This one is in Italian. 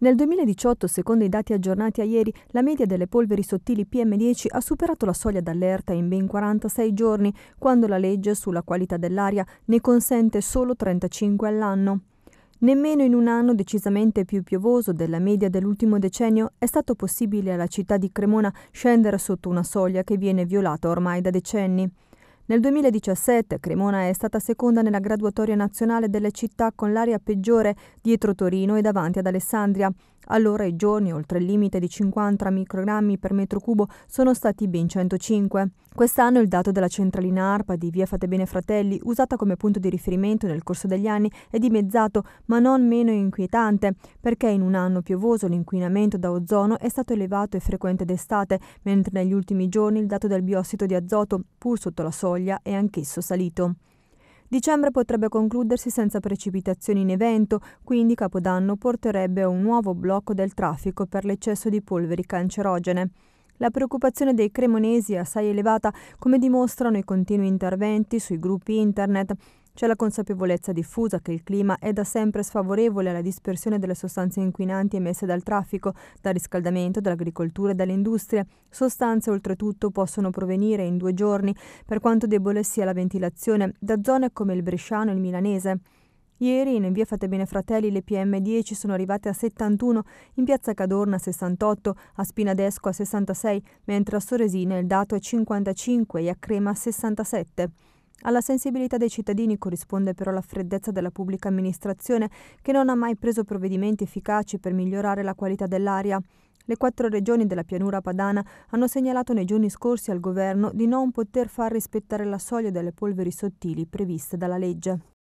Nel 2018, secondo i dati aggiornati a ieri, la media delle polveri sottili PM10 ha superato la soglia d'allerta in ben 46 giorni, quando la legge sulla qualità dell'aria ne consente solo 35 all'anno. Nemmeno in un anno decisamente più piovoso della media dell'ultimo decennio è stato possibile alla città di Cremona scendere sotto una soglia che viene violata ormai da decenni. Nel 2017 Cremona è stata seconda nella graduatoria nazionale delle città con l'area peggiore dietro Torino e davanti ad Alessandria. Allora i giorni oltre il limite di 50 microgrammi per metro cubo sono stati ben 105. Quest'anno il dato della centralina ARPA di Via Fatebene Fratelli, usata come punto di riferimento nel corso degli anni, è dimezzato, ma non meno inquietante, perché in un anno piovoso l'inquinamento da ozono è stato elevato e frequente d'estate, mentre negli ultimi giorni il dato del biossido di azoto, pur sotto la soglia, soglia è anch'esso salito. Dicembre potrebbe concludersi senza precipitazioni in evento, quindi Capodanno porterebbe a un nuovo blocco del traffico per l'eccesso di polveri cancerogene. La preoccupazione dei cremonesi è assai elevata, come dimostrano i continui interventi sui gruppi internet, c'è la consapevolezza diffusa che il clima è da sempre sfavorevole alla dispersione delle sostanze inquinanti emesse dal traffico, dal riscaldamento, dall'agricoltura e dall'industria. Sostanze oltretutto possono provenire in due giorni, per quanto debole sia la ventilazione, da zone come il bresciano e il milanese. Ieri in via Fatabene Fratelli le PM10 sono arrivate a 71, in piazza Cadorna a 68, a Spinadesco a 66, mentre a Soresina il dato è 55 e a Crema a 67. Alla sensibilità dei cittadini corrisponde però la freddezza della pubblica amministrazione che non ha mai preso provvedimenti efficaci per migliorare la qualità dell'aria. Le quattro regioni della pianura padana hanno segnalato nei giorni scorsi al governo di non poter far rispettare la soglia delle polveri sottili previste dalla legge.